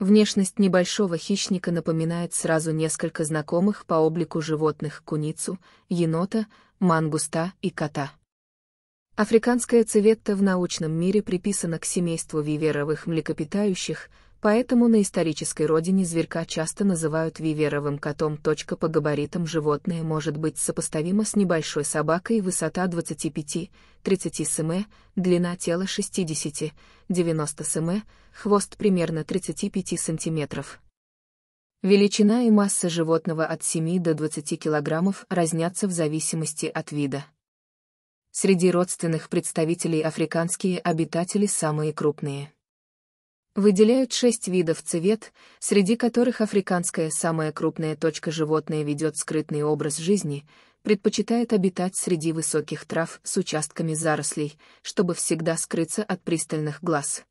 Внешность небольшого хищника напоминает сразу несколько знакомых по облику животных куницу, енота, мангуста и кота. Африканская цветта в научном мире приписана к семейству виверовых млекопитающих, Поэтому на исторической родине зверька часто называют виверовым котом. По габаритам животное может быть сопоставимо с небольшой собакой высота 25-30 см, длина тела 60-90 см, хвост примерно 35 см. Величина и масса животного от 7 до 20 кг разнятся в зависимости от вида. Среди родственных представителей африканские обитатели самые крупные. Выделяют шесть видов цвет, среди которых африканская самая крупная точка животное ведет скрытный образ жизни, предпочитает обитать среди высоких трав с участками зарослей, чтобы всегда скрыться от пристальных глаз.